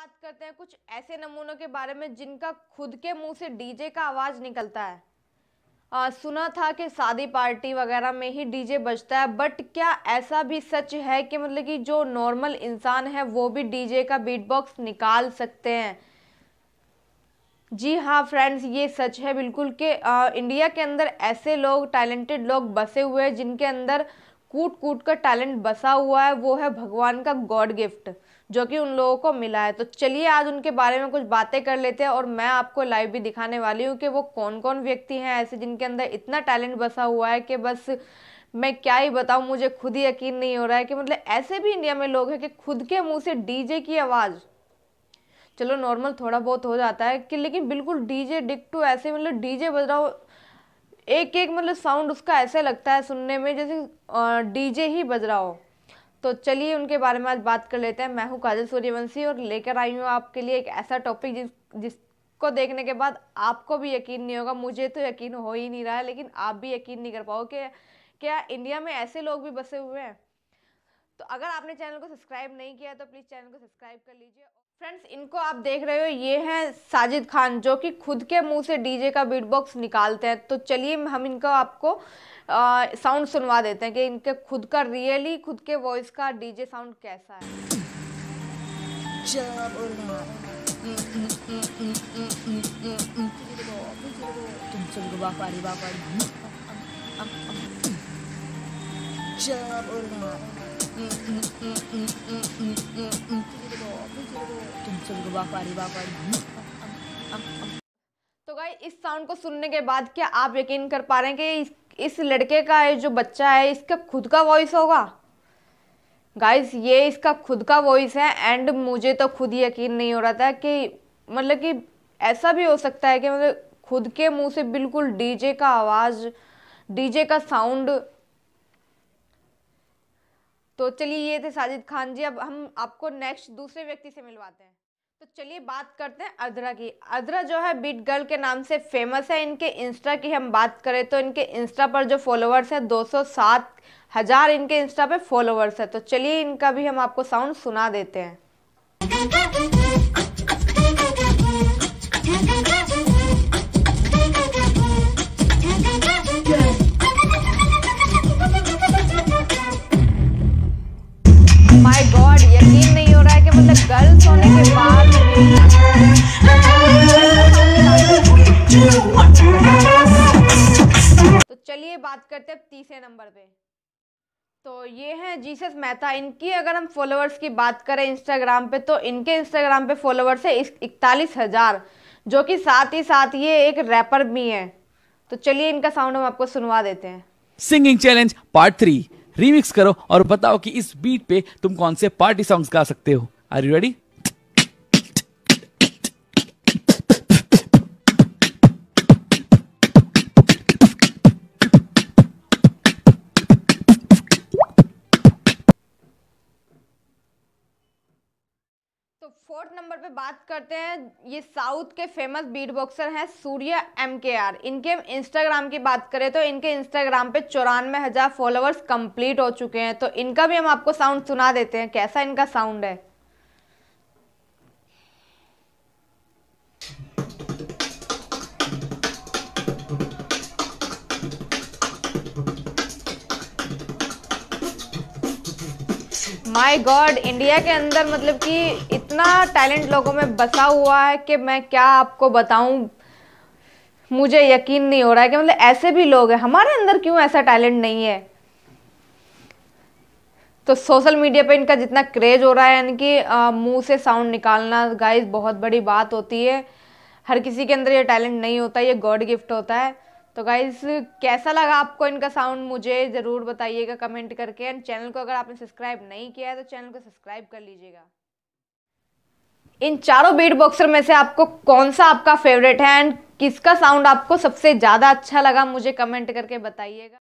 बात करते हैं कुछ ऐसे नमूनों के बारे में जिनका खुद के मुंह से डीजे का आवाज़ निकलता है आ, सुना था कि शादी पार्टी वगैरह में ही डीजे बजता है बट क्या ऐसा भी सच है कि मतलब कि जो नॉर्मल इंसान है वो भी डीजे का बीट बॉक्स निकाल सकते हैं जी हाँ फ्रेंड्स ये सच है बिल्कुल कि इंडिया के अंदर ऐसे लोग टैलेंटेड लोग बसे हुए हैं जिनके अंदर कूट कूट कर टैलेंट बसा हुआ है वो है भगवान का गॉड गिफ्ट जो कि उन लोगों को मिला है तो चलिए आज उनके बारे में कुछ बातें कर लेते हैं और मैं आपको लाइव भी दिखाने वाली हूँ कि वो कौन कौन व्यक्ति हैं ऐसे जिनके अंदर इतना टैलेंट बसा हुआ है कि बस मैं क्या ही बताऊँ मुझे खुद ही यकीन नहीं हो रहा है कि मतलब ऐसे भी इंडिया में लोग हैं कि खुद के मुँह से डी की आवाज़ चलो नॉर्मल थोड़ा बहुत हो जाता है कि लेकिन बिल्कुल डीजे डिक टू ऐसे मतलब डीजे बज रहा हो एक एक मतलब साउंड उसका ऐसे लगता है सुनने में जैसे डीजे ही बज रहा हो तो चलिए उनके बारे में आज बात कर लेते हैं मैं हूँ काजल सूर्यवंशी और लेकर आई हूँ आपके लिए एक ऐसा टॉपिक जिस जिसको देखने के बाद आपको भी यकीन नहीं होगा मुझे तो यकीन हो ही नहीं रहा है लेकिन आप भी यकीन नहीं कर पाओ कि क्या इंडिया में ऐसे लोग भी बसे हुए हैं तो अगर आपने चैनल को सब्सक्राइब नहीं किया तो प्लीज़ चैनल को सब्सक्राइब कर लीजिए फ्रेंड्स इनको आप देख रहे हो ये हैं साजिद खान जो कि खुद के मुंह से डीजे का बीट बॉक्स निकालते हैं तो चलिए हम इनको आपको साउंड सुनवा देते हैं कि इनके खुद का रियली खुद के वॉइस का डीजे साउंड कैसा है तो गाई इस साउंड को सुनने के बाद क्या आप यकीन कर पा रहे हैं कि इस, इस लड़के का जो बच्चा है इसका खुद का वॉइस होगा गाइस ये इसका खुद का वॉइस है एंड मुझे तो खुद ही यकीन नहीं हो रहा था कि मतलब कि ऐसा भी हो सकता है कि मतलब खुद के मुंह से बिल्कुल डीजे का आवाज़ डीजे का साउंड तो चलिए ये थे साजिद खान जी अब हम आपको नेक्स्ट दूसरे व्यक्ति से मिलवाते हैं तो चलिए बात करते हैं अदरा की अदरा जो है बीट गर्ल के नाम से फेमस है इनके इंस्टा की हम बात करें तो इनके इंस्टा पर जो फॉलोअर्स है 207 हज़ार इनके इंस्टा पे फॉलोअर्स है तो चलिए इनका भी हम आपको साउंड सुना देते हैं बात करते हैं तीसरे नंबर पे तो ये हैं जीसस मेहता इनकी अगर हम फॉलोअर्स की बात करें इंस्टाग्राम पे तो इनके इंस्टाग्राम पे फॉलोअर्स है इकतालीस हज़ार जो कि साथ ही साथ ये एक रैपर भी है तो चलिए इनका साउंड हम आपको सुनवा देते हैं singing challenge part three remix करो और बताओ कि इस बीट पे तुम कौन से पार्टी सॉन्ग्स गा सकते हो are you ready fourth number पे बात करते हैं ये साउथ के फेमस बीट बॉक्सर हैं सूर्य एम के आर इनके हम इंस्टाग्राम की बात करें तो इनके इंस्टाग्राम पे चौरानवे हज़ार फॉलोअर्स कंप्लीट हो चुके हैं तो इनका भी हम आपको साउंड सुना देते हैं कैसा इनका साउंड है माय गॉड इंडिया के अंदर मतलब कि इतना टैलेंट लोगों में बसा हुआ है कि मैं क्या आपको बताऊं मुझे यकीन नहीं हो रहा है कि मतलब ऐसे भी लोग हैं हमारे अंदर क्यों ऐसा टैलेंट नहीं है तो सोशल मीडिया पे इनका जितना क्रेज हो रहा है यानी कि मुंह से साउंड निकालना गाइस बहुत बड़ी बात होती है हर किसी के अंदर ये टैलेंट नहीं होता ये गॉड गिफ्ट होता है तो गाइज कैसा लगा आपको इनका साउंड मुझे ज़रूर बताइएगा कमेंट करके एंड चैनल को अगर आपने सब्सक्राइब नहीं किया है तो चैनल को सब्सक्राइब कर लीजिएगा इन चारों बीट बॉक्सर में से आपको कौन सा आपका फेवरेट है एंड किसका साउंड आपको सबसे ज़्यादा अच्छा लगा मुझे कमेंट करके बताइएगा